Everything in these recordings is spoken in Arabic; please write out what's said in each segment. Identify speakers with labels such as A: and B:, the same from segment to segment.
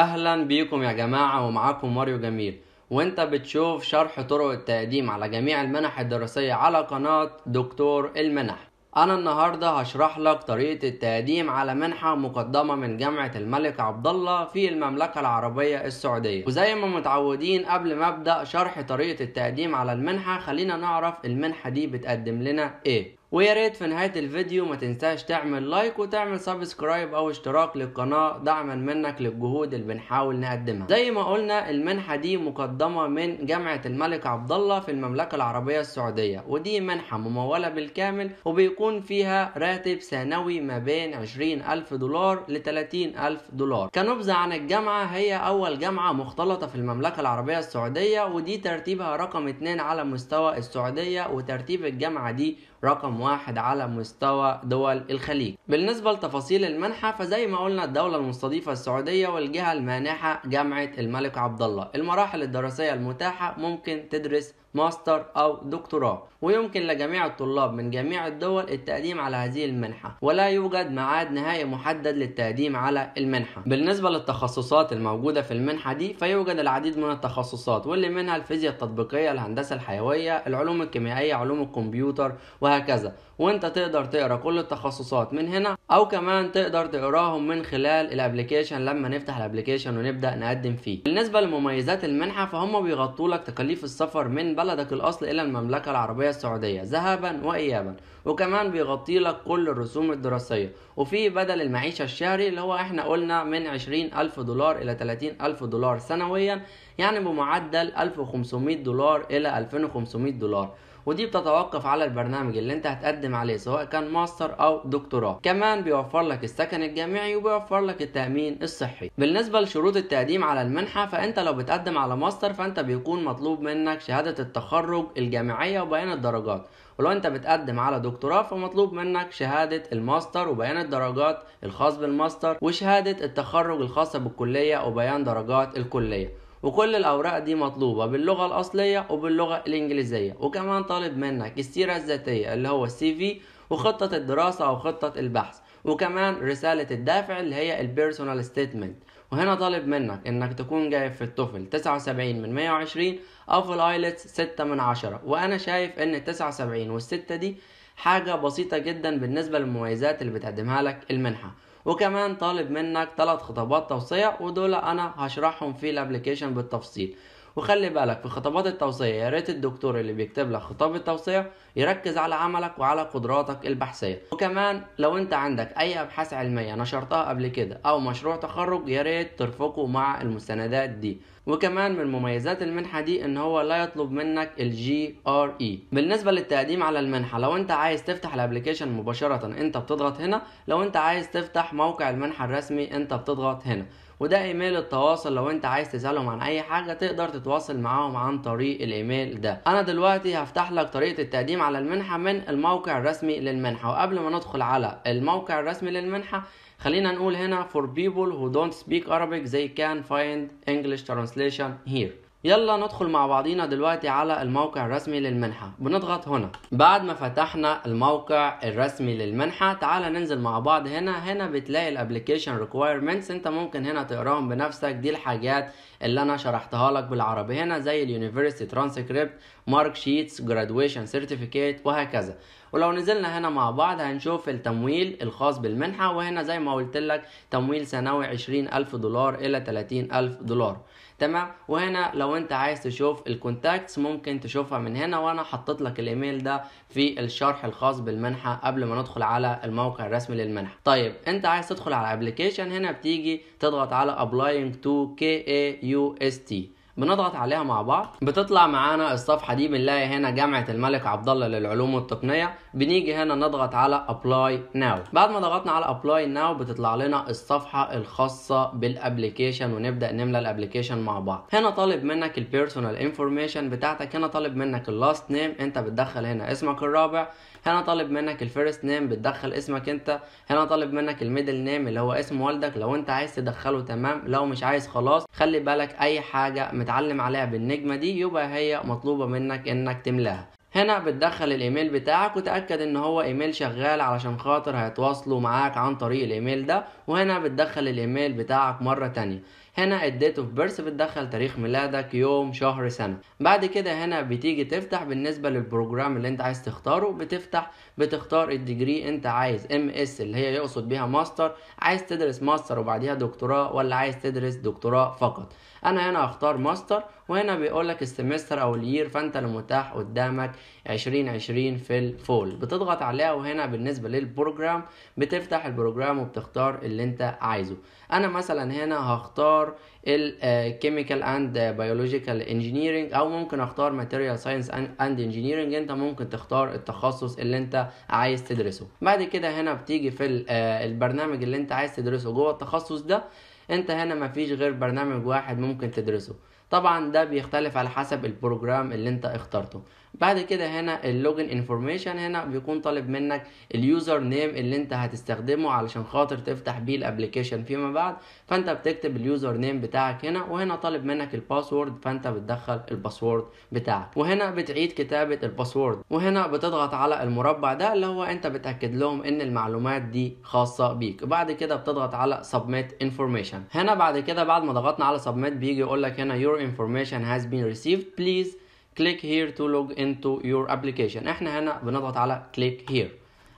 A: اهلا بيكم يا جماعه ومعاكم ماريو جميل وانت بتشوف شرح طرق التقديم على جميع المنح الدراسيه على قناه دكتور المنح انا النهارده هشرح لك طريقه التقديم على منحه مقدمه من جامعه الملك عبد الله في المملكه العربيه السعوديه وزي ما متعودين قبل ما ابدا شرح طريقه التقديم على المنحه خلينا نعرف المنحه دي بتقدم لنا ايه ويا ريت في نهاية الفيديو ما تنساش تعمل لايك وتعمل سبسكرايب او اشتراك للقناة دعما منك للجهود اللي بنحاول نقدمها زي ما قلنا المنحة دي مقدمة من جامعة الملك عبد الله في المملكة العربية السعودية ودي منحة ممولة بالكامل وبيكون فيها راتب سنوي ما بين 20 ألف دولار ل 30 ألف دولار كنبذة عن الجامعة هي أول جامعة مختلطة في المملكة العربية السعودية ودي ترتيبها رقم 2 على مستوى السعودية وترتيب الجامعة دي رقم واحد على مستوى دول الخليج بالنسبة لتفاصيل المنحة فزي ما قلنا الدولة المستضيفة السعودية والجهة المانحة جامعة الملك عبدالله المراحل الدراسية المتاحة ممكن تدرس ماستر أو دكتوراه ويمكن لجميع الطلاب من جميع الدول التقديم على هذه المنحة ولا يوجد ميعاد نهائي محدد للتقديم على المنحة بالنسبة للتخصصات الموجودة في المنحة دي فيوجد العديد من التخصصات واللي منها الفيزياء التطبيقية الهندسة الحيوية العلوم الكيميائية علوم الكمبيوتر وهكذا وانت تقدر تقرا كل التخصصات من هنا او كمان تقدر تقراهم من خلال الابلكيشن لما نفتح الابلكيشن ونبدا نقدم فيه بالنسبه لمميزات المنحه فهم بيغطوا لك تكاليف السفر من بلد بلدك الأصل إلى المملكة العربية السعودية ذهبا وإيابا وكمان بيغطي لك كل الرسوم الدراسية وفي بدل المعيشة الشهري اللي هو إحنا قلنا من عشرين ألف دولار إلى تلاتين ألف دولار سنويا يعني بمعدل ألف دولار إلى ألفين دولار ودي بتتوقف على البرنامج اللي انت هتقدم عليه سواء كان ماستر او دكتوراه كمان بيوفر لك السكن الجامعي وبيوفر لك التامين الصحي بالنسبه لشروط التقديم على المنحه فانت لو بتقدم على ماستر فانت بيكون مطلوب منك شهاده التخرج الجامعيه وبيان الدرجات ولو انت بتقدم على دكتوراه فمطلوب منك شهادة الماستر وبيان الدرجات الخاص بالماستر وشهادة التخرج الخاصة بالكلية وبيان درجات الكلية وكل الأوراق دي مطلوبة باللغة الأصلية وباللغة الإنجليزية وكمان طالب منك السيرة الذاتية اللي هو السي في وخطة الدراسة أو خطة البحث وكمان رسالة الدافع اللي هي البيرسونال ستيتمنت وهنا طالب منك انك تكون جايب في التوفل 79 من 120 او في الايلتس 6 من 10 وانا شايف ان 79 والستة دي حاجة بسيطة جدا بالنسبة للمميزات اللي بتقدمها لك المنحة وكمان طالب منك ثلاث خطابات توصية ودول انا هشرحهم في الابليكيشن بالتفصيل وخلي بالك في خطابات التوصية يا ريت الدكتور اللي بيكتب لك خطاب التوصية يركز على عملك وعلى قدراتك البحثيه وكمان لو انت عندك اي ابحاث علميه نشرتها قبل كده او مشروع تخرج يا ريت ترفقه مع المستندات دي وكمان من مميزات المنحة دي ان هو لا يطلب منك الجي ار اي بالنسبة للتقديم على المنحة لو انت عايز تفتح الابليكيشن مباشرة انت بتضغط هنا لو انت عايز تفتح موقع المنحة الرسمي انت بتضغط هنا وده ايميل التواصل لو انت عايز تسالهم عن اي حاجه تقدر تتواصل معاهم عن طريق الايميل ده انا دلوقتي هفتح لك طريقه التقديم على المنحة من الموقع الرسمي للمنحة وقبل ما ندخل على الموقع الرسمي للمنحة خلينا نقول هنا for people who don't speak Arabic they can find English translation here يلا ندخل مع بعضينا دلوقتي على الموقع الرسمي للمنحة بنضغط هنا بعد ما فتحنا الموقع الرسمي للمنحة تعال ننزل مع بعض هنا هنا بتلاقي الابليكيشن ريكوايرمنتس انت ممكن هنا تقراهم بنفسك دي الحاجات اللي انا شرحتها لك بالعربي هنا زي اليونيفرسيتي ترانسكريبت مارك شيتس جرادويشن سيرتيفيكيت وهكذا ولو نزلنا هنا مع بعض هنشوف التمويل الخاص بالمنحة وهنا زي ما قلت لك تمويل سنوي عشرين ألف دولار إلى تلاتين ألف دولار تمام وهنا لو انت عايز تشوف الكونتاكتس ممكن تشوفها من هنا وانا حطيت لك الايميل ده في الشرح الخاص بالمنحه قبل ما ندخل على الموقع الرسمي للمنحه طيب انت عايز تدخل على الابلكيشن هنا بتيجي تضغط على applying to KAUST بنضغط عليها مع بعض بتطلع معانا الصفحه دي بنلاقي هنا جامعه الملك عبد الله للعلوم والتقنيه بنيجي هنا نضغط على ابلاي ناو بعد ما ضغطنا على ابلاي ناو بتطلع لنا الصفحه الخاصه بالابلكيشن ونبدا نملى الابلكيشن مع بعض هنا طالب منك البيرسونال انفورميشن بتاعتك هنا طالب منك اللاست نيم انت بتدخل هنا اسمك الرابع هنا طالب منك الفيرست نيم بتدخل اسمك انت هنا طالب منك الميدل نيم اللي هو اسم والدك لو انت عايز تدخله تمام لو مش عايز خلاص خلي بالك اي حاجه متعلم عليها بالنجمة دي يبقى هي مطلوبة منك انك تملاها هنا بتدخل الايميل بتاعك وتأكد ان هو ايميل شغال علشان خاطر هيتواصلوا معاك عن طريق الايميل ده وهنا بتدخل الايميل بتاعك مرة تانية هنا الديت اوف بيرث بتدخل تاريخ ميلادك يوم شهر سنه بعد كده هنا بتيجي تفتح بالنسبه للبروجرام اللي انت عايز تختاره بتفتح بتختار الديجري انت عايز ام اس اللي هي يقصد بيها ماستر عايز تدرس ماستر وبعديها دكتوراه ولا عايز تدرس دكتوراه فقط انا هنا هختار ماستر وهنا بيقول لك السمستر او الير فانت اللي متاح قدامك 2020 في الفول بتضغط عليها وهنا بالنسبه للبروجرام بتفتح البروجرام وبتختار اللي انت عايزه انا مثلا هنا هختار اختار الكيميكال اند بيولوجيكال انجينيرنج او ممكن اختار ماتيريال ساينس اند انجينيرنج انت ممكن تختار التخصص اللي انت عايز تدرسه بعد كده هنا بتيجي في آه، البرنامج اللي انت عايز تدرسه جوه التخصص ده انت هنا مفيش غير برنامج واحد ممكن تدرسه طبعا ده بيختلف على حسب البروجرام اللي انت اخترته بعد كده هنا اللوجن انفورميشن هنا بيكون طالب منك اليوزر نيم اللي انت هتستخدمه علشان خاطر تفتح بيه الابلكيشن فيما بعد فانت بتكتب اليوزر نيم بتاعك هنا وهنا طالب منك الباسورد فانت بتدخل الباسورد بتاعك وهنا بتعيد كتابه الباسورد وهنا بتضغط على المربع ده اللي هو انت بتاكد لهم ان المعلومات دي خاصه بيك وبعد كده بتضغط على سبميت انفورميشن هنا بعد كده بعد ما ضغطنا على سبميت بيجي يقول لك هنا يور انفورميشن هاز بين ريسيفد بليز click here to log into your application احنا هنا بنضغط على click here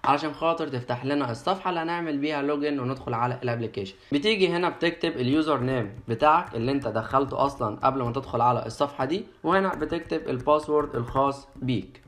A: علشان خاطر تفتح لنا الصفحه اللي هنعمل بيها لوجن وندخل على الابلكيشن بتيجي هنا بتكتب اليوزر نيم بتاعك اللي انت دخلته اصلا قبل ما تدخل على الصفحه دي وهنا بتكتب الباسورد الخاص بيك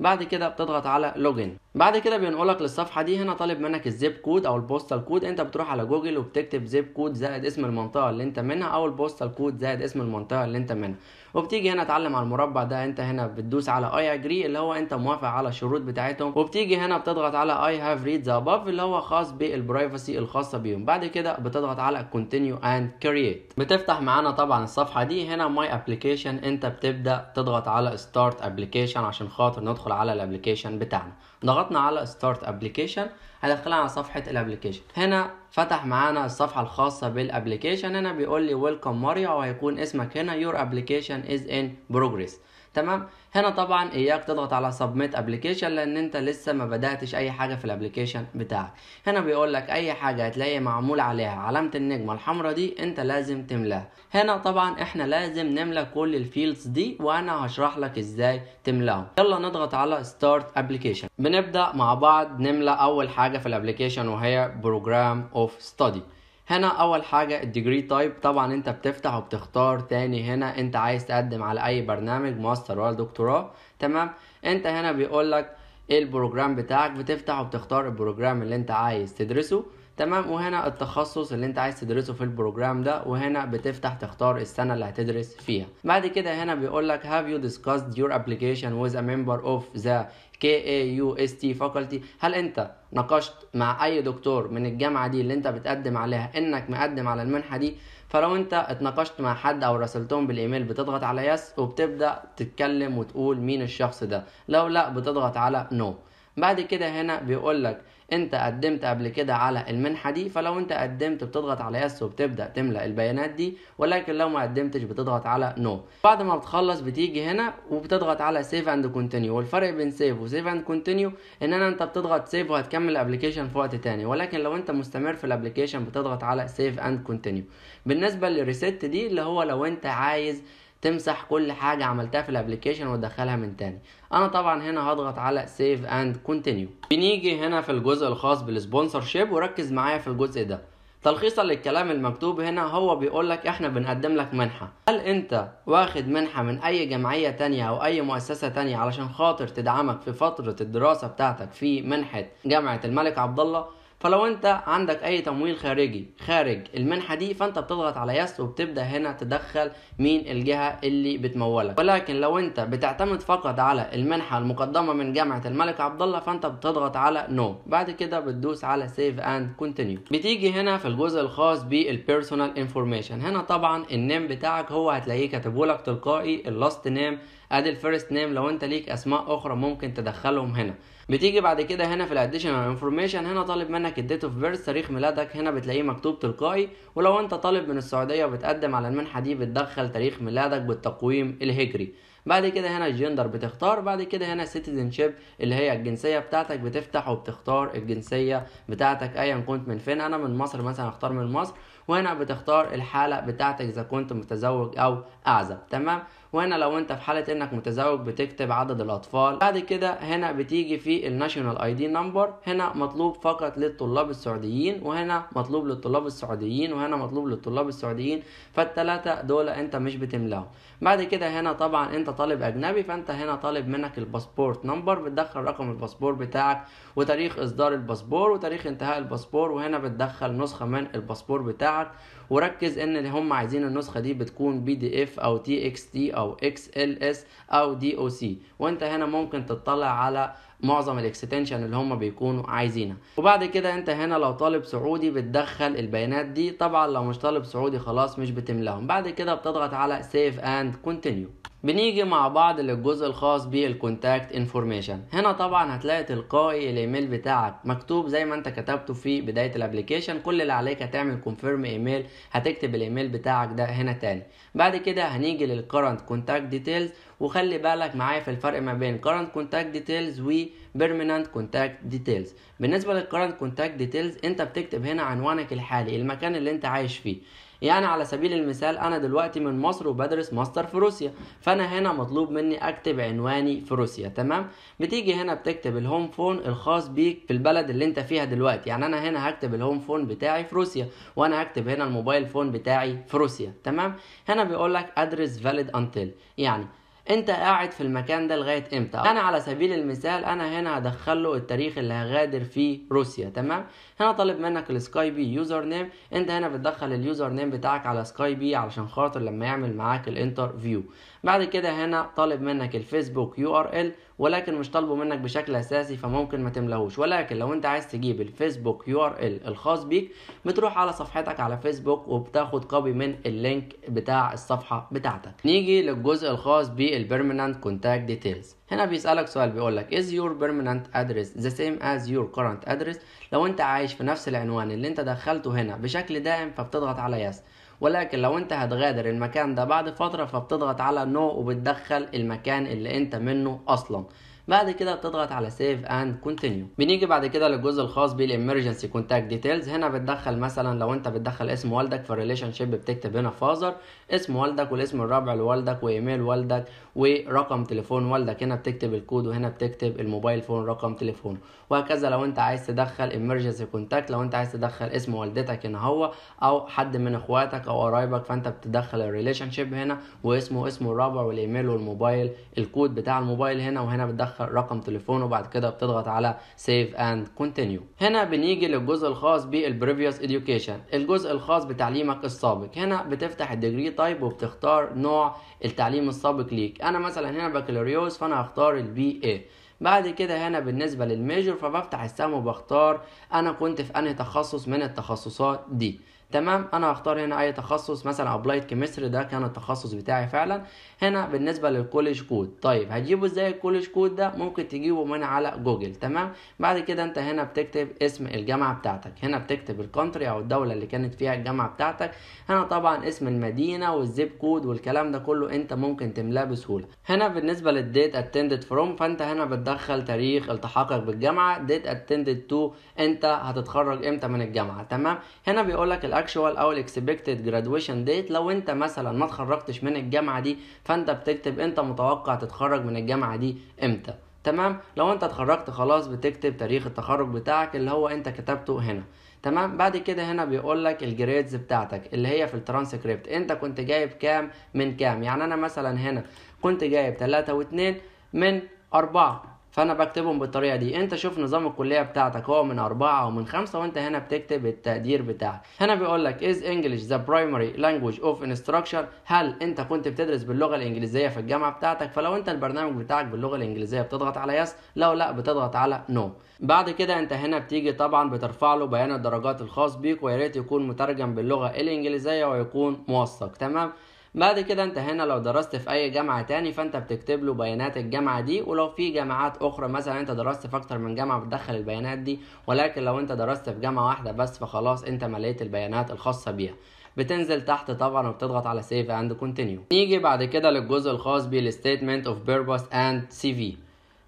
A: بعد كده بتضغط على لوجن بعد كده بينقلك للصفحه دي هنا طالب منك الزيب كود او البوستال كود انت بتروح على جوجل وبتكتب زيب كود زائد اسم المنطقه اللي انت منها او البوستال كود زائد اسم المنطقه اللي انت منها وبتيجي هنا اتعلم على المربع ده انت هنا بتدوس على اي اجري اللي هو انت موافق على الشروط بتاعتهم وبتيجي هنا بتضغط على اي هاف ريد ذا اباف اللي هو خاص بالبرايفسي الخاصه بيهم بعد كده بتضغط على كونتينيو اند كرييت بتفتح معانا طبعا الصفحه دي هنا ماي ابلكيشن انت بتبدا تضغط على ستارت ابلكيشن عشان خاطر ندخل على الابلكيشن بتاعنا ضغط ضغطنا على ستارت ابلكيشن هيدخلنا على صفحه الابلكيشن هنا فتح معانا الصفحه الخاصه بالابلكيشن هنا بيقول لي ويلكم ماريو وهيكون اسمك هنا يور ابلكيشن از ان بروجريس تمام هنا طبعا اياك تضغط على سبميت ابلكيشن لان انت لسه ما بداتش اي حاجه في الابلكيشن بتاعك هنا بيقول لك اي حاجه هتلاقي معمول عليها علامه النجمه الحمراء دي انت لازم تملاها هنا طبعا احنا لازم نملى كل الفيلدز دي وانا هشرح لك ازاي تملاهم يلا نضغط على ستارت ابلكيشن بنبدا مع بعض نملى اول حاجه في الابلكيشن وهي بروجرام اوف ستادي هنا اول حاجه الديجري تايب طبعا انت بتفتح وبتختار تاني هنا انت عايز تقدم على اي برنامج ماستر ولا دكتوراه تمام انت هنا بيقول لك ايه البروجرام بتاعك بتفتح وبتختار البروجرام اللي انت عايز تدرسه تمام وهنا التخصص اللي انت عايز تدرسه في البروجرام ده وهنا بتفتح تختار السنه اللي هتدرس فيها بعد كده هنا بيقول لك have you discussed your application with a member of the KAUST faculty هل انت ناقشت مع اي دكتور من الجامعه دي اللي انت بتقدم عليها انك مقدم على المنحه دي فلو انت اتناقشت مع حد او راسلتهم بالايميل بتضغط على يس وبتبدا تتكلم وتقول مين الشخص ده لو لا بتضغط على نو no. بعد كده هنا بيقول لك انت قدمت قبل كده على المنحه دي فلو انت قدمت بتضغط على يس وبتبدا تملا البيانات دي ولكن لو ما قدمتش بتضغط على نو no. بعد ما بتخلص بتيجي هنا وبتضغط على سيف اند كونتينيو والفرق بين سيف وسيف اند كونتينيو ان انا انت بتضغط سيف وهتكمل الابلكيشن في وقت تاني ولكن لو انت مستمر في الابلكيشن بتضغط على سيف اند كونتينيو بالنسبه للريست دي اللي هو لو انت عايز تمسح كل حاجة عملتها في الابليكيشن وتدخلها من تاني انا طبعا هنا هضغط على سيف اند كونتينيو بنيجي هنا في الجزء الخاص بالسبونسر شيب وركز معايا في الجزء ده تلخيصا للكلام المكتوب هنا هو بيقول لك احنا بنقدم لك منحة هل انت واخد منحة من اي جمعية تانية او اي مؤسسة تانية علشان خاطر تدعمك في فترة الدراسة بتاعتك في منحة جامعة الملك عبدالله فلو انت عندك اي تمويل خارجي خارج المنحه دي فانت بتضغط على يس وبتبدا هنا تدخل مين الجهه اللي بتمولك ولكن لو انت بتعتمد فقط على المنحه المقدمه من جامعه الملك عبد الله فانت بتضغط على نو no. بعد كده بتدوس على سيف اند كونتينيو بتيجي هنا في الجزء الخاص بالبيرسونال انفورميشن هنا طبعا النيم بتاعك هو هتلاقيه كاتبه لك تلقائي اللاست نيم ادي الفيرست نيم لو انت ليك اسماء اخرى ممكن تدخلهم هنا بتيجي بعد كده هنا في الاديشنال انفورميشن هنا طالب منك الديت اوف بيرث تاريخ ميلادك هنا بتلاقيه مكتوب تلقائي ولو انت طالب من السعوديه وبتقدم على المنحه دي بتدخل تاريخ ميلادك بالتقويم الهجري بعد كده هنا الجندر بتختار بعد كده هنا سيتيزن شيب اللي هي الجنسيه بتاعتك بتفتح وبتختار الجنسيه بتاعتك ايا كنت من فين انا من مصر مثلا اختار من مصر وهنا بتختار الحاله بتاعتك اذا كنت متزوج او اعزب تمام وهنا لو انت في حاله انك متزوج بتكتب عدد الاطفال بعد كده هنا بتيجي في الناشونال اي دي نمبر هنا مطلوب فقط للطلاب السعوديين وهنا مطلوب للطلاب السعوديين وهنا مطلوب للطلاب السعوديين فالتلاتة دول انت مش بتملاهم بعد كده هنا طبعا انت طالب اجنبي فانت هنا طالب منك الباسبورت نمبر بتدخل رقم الباسبور بتاعك وتاريخ اصدار الباسبور وتاريخ انتهاء الباسبور وهنا بتدخل نسخه من الباسبور بتاعك وركز ان اللي هم عايزين النسخه دي بتكون بي دي اف او تي اكس تي او اكس ال اس او دي او سي وانت هنا ممكن تطلع على معظم الاكستنشن اللي هم بيكونوا عايزينها وبعد كده انت هنا لو طالب سعودي بتدخل البيانات دي طبعا لو مش طالب سعودي خلاص مش بتملاهم بعد كده بتضغط على سيف اند كونتينيو بنيجي مع بعض للجزء الخاص بالكونتاكت انفورميشن هنا طبعا هتلاقي تلقائي الايميل بتاعك مكتوب زي ما انت كتبته في بدايه الابليكيشن كل اللي عليك هتعمل كونفيرم ايميل هتكتب الايميل بتاعك ده هنا تاني بعد كده هنيجي للكرنت كونتاكت ديتيلز وخلي بالك معايا في الفرق ما بين current contact details و permanent contact details بالنسبه للcurrent contact details انت بتكتب هنا عنوانك الحالي المكان اللي انت عايش فيه يعني على سبيل المثال انا دلوقتي من مصر وبدرس ماستر في روسيا فانا هنا مطلوب مني اكتب عنواني في روسيا تمام بتيجي هنا بتكتب الهوم فون الخاص بيك في البلد اللي انت فيها دلوقتي يعني انا هنا هكتب الهوم فون بتاعي في روسيا وانا هكتب هنا الموبايل فون بتاعي في روسيا تمام هنا بيقول لك ادرس فاليد انتل يعني انت قاعد في المكان ده لغايه امتى انا على سبيل المثال انا هنا هدخل له التاريخ اللي هغادر فيه روسيا تمام هنا طالب منك السكاي بي يوزر نيم انت هنا بتدخل اليوزر نيم بتاعك على سكاي بي علشان خاطر لما يعمل معاك الانترفيو بعد كده هنا طالب منك الفيسبوك يو ار ال ولكن مش طالبه منك بشكل اساسي فممكن ما تملاهوش ولكن لو انت عايز تجيب الفيسبوك يو ار ال الخاص بيك بتروح على صفحتك على فيسبوك وبتاخد كوبي من اللينك بتاع الصفحه بتاعتك نيجي للجزء الخاص بالبيرمننت كونتاكت ديتيلز هنا بيسألك سؤال بيقول لك از يور بيرمننت ادريس ذا سيم از يور كورنت ادريس لو انت عايش في نفس العنوان اللي انت دخلته هنا بشكل دائم فبتضغط على يس yes. ولكن لو انت هتغادر المكان ده بعد فترة فبتضغط على نو no وبتدخل المكان اللي انت منه اصلا بعد كده بتضغط على سيف اند كونتينيو بنيجي بعد كده للجزء الخاص بالامرجنسي كونتاكت ديتيلز هنا بتدخل مثلا لو انت بتدخل اسم والدك في الريليشن شيب بتكتب هنا فازر اسم والدك والاسم الرابع لوالدك وايميل والدك ورقم تليفون والدك هنا بتكتب الكود وهنا بتكتب الموبايل فون رقم تليفونه وهكذا لو انت عايز تدخل امرجنسي كونتاكت لو انت عايز تدخل اسم والدتك هنا هو او حد من اخواتك او قرايبك فانت بتدخل الريليشن شيب هنا واسمه اسمه الرابع والايميل والموبايل الكود بتاع الموبايل هنا وهنا بتدخل بتدخل رقم تليفون وبعد كده بتضغط على سيف اند كونتينيو هنا بنيجي للجزء الخاص بالبريفيوس اديوكيشن الجزء الخاص بتعليمك السابق هنا بتفتح الديجري تايب وبتختار نوع التعليم السابق ليك انا مثلا هنا بكالوريوس فانا هختار البي اي بعد كده هنا بالنسبة للميجور فبفتح السهم وبختار انا كنت في انهي تخصص من التخصصات دي تمام انا هختار هنا اي تخصص مثلا ابلايد كيمستري ده كان التخصص بتاعي فعلا هنا بالنسبه للكولج كود طيب هتجيبه ازاي الكولج كود ده ممكن تجيبه من على جوجل تمام بعد كده انت هنا بتكتب اسم الجامعه بتاعتك هنا بتكتب الكونتري او الدوله اللي كانت فيها الجامعه بتاعتك هنا طبعا اسم المدينه والزيب كود والكلام ده كله انت ممكن تملاه بسهوله هنا بالنسبه للديت اتندد فروم فانت هنا بتدخل تاريخ التحاقك بالجامعه ديت اتندد تو انت هتتخرج امتى من الجامعه تمام هنا بيقول لك الاكشوال او الاكسبكتد جرادويشن ديت لو انت مثلا ما اتخرجتش من الجامعه دي فانت بتكتب انت متوقع تتخرج من الجامعه دي امتى تمام لو انت اتخرجت خلاص بتكتب تاريخ التخرج بتاعك اللي هو انت كتبته هنا تمام بعد كده هنا بيقول لك الجريدز بتاعتك اللي هي في الترانسكريبت انت كنت جايب كام من كام يعني انا مثلا هنا كنت جايب 3 و2 من 4 فانا بكتبهم بالطريقه دي انت شوف نظام الكليه بتاعتك هو من أربعة او من خمسة وانت هنا بتكتب التقدير بتاعك هنا بيقول لك از انجلش ذا برايمري لانجويج اوف انستراكشر هل انت كنت بتدرس باللغه الانجليزيه في الجامعه بتاعتك فلو انت البرنامج بتاعك باللغه الانجليزيه بتضغط على يس لو لا بتضغط على نو no. بعد كده انت هنا بتيجي طبعا بترفع له بيان الدرجات الخاص بيك ويا ريت يكون مترجم باللغه الانجليزيه ويكون موثق تمام بعد كده انت هنا لو درست في اي جامعه تاني فانت بتكتب له بيانات الجامعه دي ولو في جامعات اخرى مثلا انت درست في اكتر من جامعه بتدخل البيانات دي ولكن لو انت درست في جامعه واحده بس فخلاص انت مليت البيانات الخاصه بيها بتنزل تحت طبعا وبتضغط على سيف اند كونتينيو نيجي بعد كده للجزء الخاص بالستيتمنت اوف بيربوس اند سي في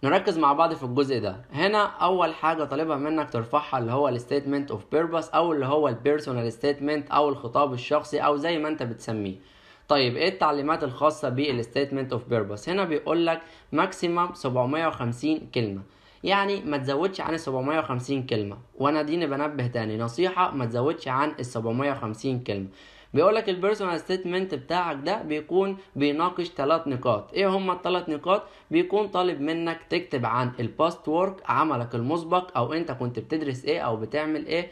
A: نركز مع بعض في الجزء ده هنا اول حاجه طالبها منك ترفعها اللي هو الستيتمنت اوف بيربوس او اللي هو البيرسونال ستيتمنت او الخطاب الشخصي او زي ما انت بتسميه طيب ايه التعليمات الخاصة بالستيتمنت اوف بيربس هنا بيقول لك ماكسيمم 750 كلمة يعني ما تزودش عن ال 750 كلمة وانا ديني بنبه تاني نصيحة ما تزودش عن ال 750 كلمة بيقولك البيرسونال ستيتمنت بتاعك ده بيكون بيناقش ثلاث نقاط ايه هما الثلاث نقاط بيكون طالب منك تكتب عن الباست وورك عملك المسبق او انت كنت بتدرس ايه او بتعمل ايه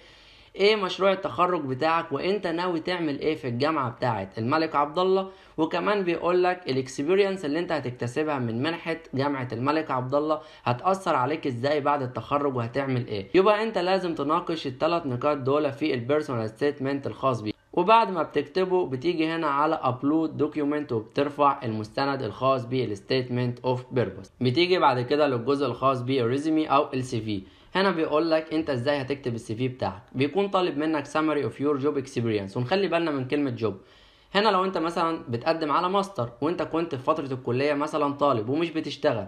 A: ايه مشروع التخرج بتاعك وانت ناوي تعمل ايه في الجامعه بتاعه الملك عبد الله وكمان بيقول لك الاكسبيرينس اللي انت هتكتسبها من منحه جامعه الملك عبد الله هتاثر عليك ازاي بعد التخرج وهتعمل ايه يبقى انت لازم تناقش الثلاث نقاط دول في البيرسونال ستيتمنت الخاص بيك وبعد ما بتكتبه بتيجي هنا على ابلود دوكيومنت وبترفع المستند الخاص بالستيتمنت اوف بيربوس بتيجي بعد كده للجزء الخاص بالريزمي او السي في هنا بيقول لك انت ازاي هتكتب السي في بتاعك بيكون طالب منك summary اوف يور جوب اكسبيرينس ونخلي بالنا من كلمه جوب هنا لو انت مثلا بتقدم على ماستر وانت كنت في فتره الكليه مثلا طالب ومش بتشتغل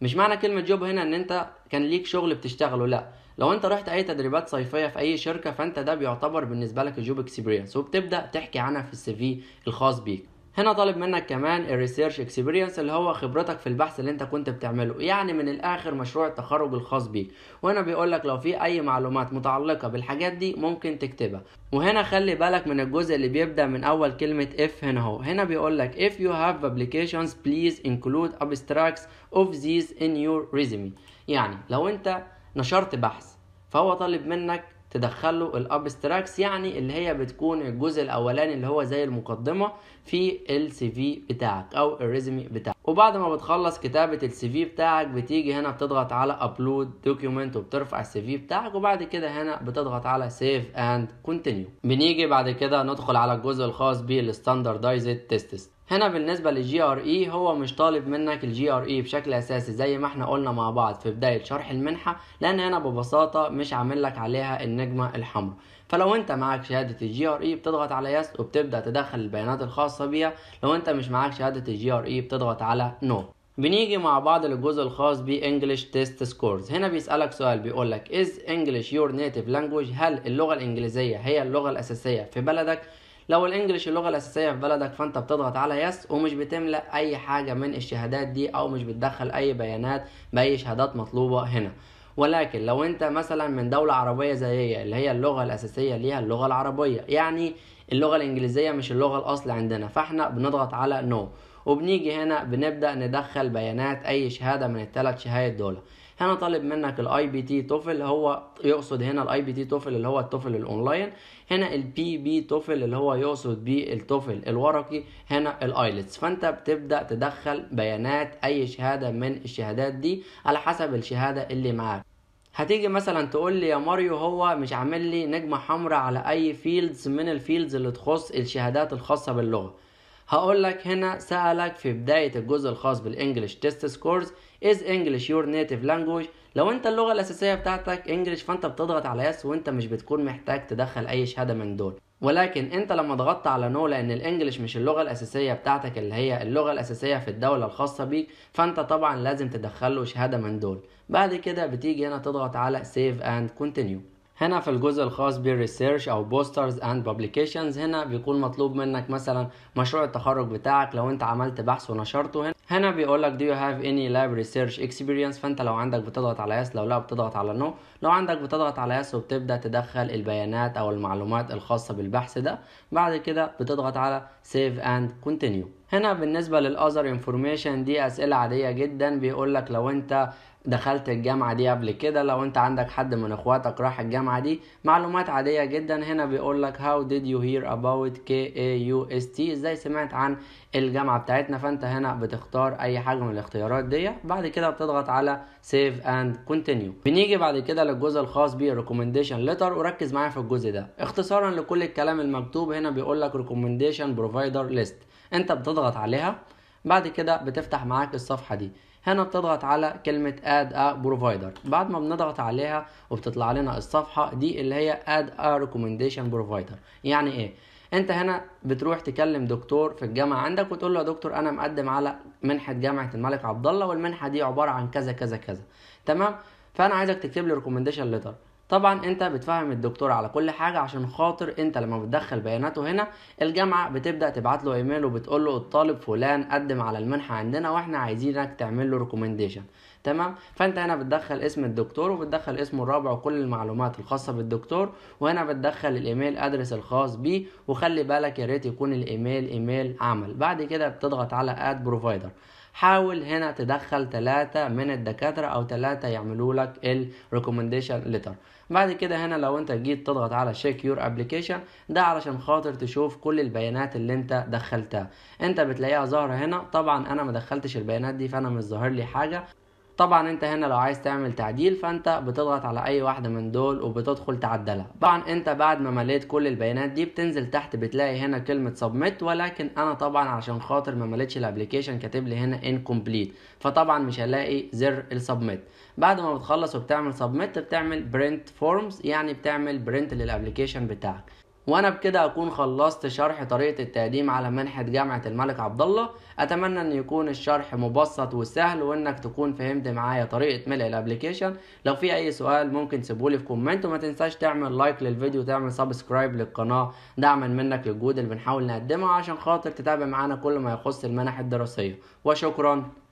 A: مش معنى كلمه جوب هنا ان انت كان ليك شغل بتشتغله لا لو انت رحت اي تدريبات صيفيه في اي شركه فانت ده بيعتبر بالنسبه لك الجوب اكسبيرينس وبتبدا تحكي عنها في السي في الخاص بيك هنا طالب منك كمان الريسيرش اكسبيرينس اللي هو خبرتك في البحث اللي انت كنت بتعمله يعني من الاخر مشروع التخرج الخاص بيك وهنا بيقول لك لو في اي معلومات متعلقه بالحاجات دي ممكن تكتبها وهنا خلي بالك من الجزء اللي بيبدا من اول كلمه اف هنا اهو هنا بيقول لك if you have publications please include abstracts of these in your resume يعني لو انت نشرت بحث فهو طالب منك تدخل له الابستراكس يعني اللي هي بتكون الجزء الاولاني اللي هو زي المقدمه في السي في بتاعك او الريزمي بتاعك وبعد ما بتخلص كتابه السي في بتاعك بتيجي هنا بتضغط على ابلود دوكيومنت وبترفع السي في بتاعك وبعد كده هنا بتضغط على سيف اند كونتينيو بنيجي بعد كده ندخل على الجزء الخاص بالستاندردايزد تيستس هنا بالنسبة للجي ار اي هو مش طالب منك الجي ار اي e بشكل اساسي زي ما احنا قلنا مع بعض في بداية شرح المنحة لان هنا ببساطة مش عامل لك عليها النجمة الحمراء فلو انت معاك شهادة الجي ار اي e بتضغط على يس وبتبدأ تدخل البيانات الخاصة بيها لو انت مش معاك شهادة الجي ار اي e بتضغط على نو no. بنيجي مع بعض للجزء الخاص بانجلش تيست سكورز هنا بيسالك سؤال بيقول لك از انجلش يور نيتيف لانجويج هل اللغه الانجليزيه هي اللغه الاساسيه في بلدك لو الانجليش اللغه الاساسيه في بلدك فانت بتضغط على يس ومش بتملا اي حاجه من الشهادات دي او مش بتدخل اي بيانات باي شهادات مطلوبه هنا ولكن لو انت مثلا من دولة عربية هي اللي هي اللغة الأساسية ليها اللغة العربية يعني اللغة الإنجليزية مش اللغة الأصل عندنا فاحنا بنضغط على نو no. وبنيجي هنا بنبدأ ندخل بيانات أي شهادة من الثلاث شهادات دول هنا طالب منك الاي بي تي توفل هو يقصد هنا الاي بي تي توفل اللي هو التوفل الاونلاين هنا البي بي توفل اللي هو يقصد بيه التوفل الورقي هنا الايلتس e فانت بتبدا تدخل بيانات اي شهاده من الشهادات دي على حسب الشهاده اللي معاك هتيجي مثلا تقول لي يا ماريو هو مش عامل لي نجمه حمراء على اي فيلدز من الفيلدز اللي تخص الشهادات الخاصه باللغه هقول لك هنا سألك في بداية الجزء الخاص بالانجلش تيست سكورز از انجلش يور native language لو انت اللغه الاساسيه بتاعتك انجلش فانت بتضغط على يس وانت مش بتكون محتاج تدخل اي شهاده من دول ولكن انت لما ضغطت على نو لان الانجليش مش اللغه الاساسيه بتاعتك اللي هي اللغه الاساسيه في الدوله الخاصه بيك فانت طبعا لازم تدخله شهاده من دول بعد كده بتيجي هنا تضغط على سيف اند كونتينيو هنا في الجزء الخاص بالريسيرش او بوسترز اند بابليكيشنز هنا بيكون مطلوب منك مثلا مشروع التخرج بتاعك لو انت عملت بحث ونشرته هنا هنا بيقول لك do you have any lab research experience فانت لو عندك بتضغط على يس لو لا بتضغط على نو no. لو عندك بتضغط على يس وبتبدا تدخل البيانات او المعلومات الخاصه بالبحث ده بعد كده بتضغط على save and continue هنا بالنسبه للاذر انفورميشن دي اسئله عاديه جدا بيقول لك لو انت دخلت الجامعة دي قبل كده لو انت عندك حد من اخواتك راح الجامعة دي معلومات عادية جدا هنا بيقول لك how did you hear about KAUST ازاي سمعت عن الجامعة بتاعتنا فانت هنا بتختار اي حاجة من الاختيارات دي بعد كده بتضغط على save and continue بنيجي بعد كده للجزء الخاص بالريكومنديشن letter وركز معايا في الجزء ده اختصارا لكل الكلام المكتوب هنا بيقول لك recommendation provider list انت بتضغط عليها بعد كده بتفتح معاك الصفحة دي هنا بتضغط على كلمة add a provider بعد ما بنضغط عليها وبتطلع لنا الصفحة دي اللي هي add a recommendation provider يعني ايه انت هنا بتروح تكلم دكتور في الجامعه عندك وتقول له يا دكتور انا مقدم على منحه جامعه الملك عبدالله والمنحه دي عباره عن كذا كذا كذا تمام فانا عايزك تكتب لي ريكومنديشن ليتر طبعا انت بتفهم الدكتور على كل حاجه عشان خاطر انت لما بتدخل بياناته هنا الجامعه بتبدا تبعت له ايميل وبتقول له الطالب فلان قدم على المنحه عندنا واحنا عايزينك تعمل له ريكومنديشن تمام فانت هنا بتدخل اسم الدكتور وبتدخل اسمه الرابع وكل المعلومات الخاصه بالدكتور وهنا بتدخل الايميل ادرس الخاص بيه وخلي بالك يا ريت يكون الايميل ايميل عمل بعد كده بتضغط على اد بروفايدر حاول هنا تدخل ثلاثة من الدكاترة أو ثلاثة يعملوا لك recommendation letter بعد كده هنا لو انت جيت تضغط على شيك يور ابلكيشن ده علشان خاطر تشوف كل البيانات اللي انت دخلتها انت بتلاقيها ظاهرة هنا طبعا انا ما دخلتش البيانات دي فانا مش ظاهر لي حاجة طبعا انت هنا لو عايز تعمل تعديل فانت بتضغط على اي واحده من دول وبتدخل تعدلها طبعا انت بعد ما مليت كل البيانات دي بتنزل تحت بتلاقي هنا كلمه سبميت ولكن انا طبعا عشان خاطر ما مليتش الابلكيشن كاتب لي هنا incomplete فطبعا مش هلاقي زر السبميت بعد ما بتخلص وبتعمل سبميت بتعمل برنت فورمز يعني بتعمل برنت للابلكيشن بتاعك وانا بكده اكون خلصت شرح طريقه التقديم على منحه جامعه الملك عبد الله اتمنى ان يكون الشرح مبسط وسهل وانك تكون فهمت معايا طريقه ملء الابلكيشن لو في اي سؤال ممكن تسيبولي في كومنت وما تنساش تعمل لايك للفيديو وتعمل سبسكرايب للقناه دعما منك للجهود اللي بنحاول نقدمها عشان خاطر تتابع معانا كل ما يخص المنح الدراسيه وشكرا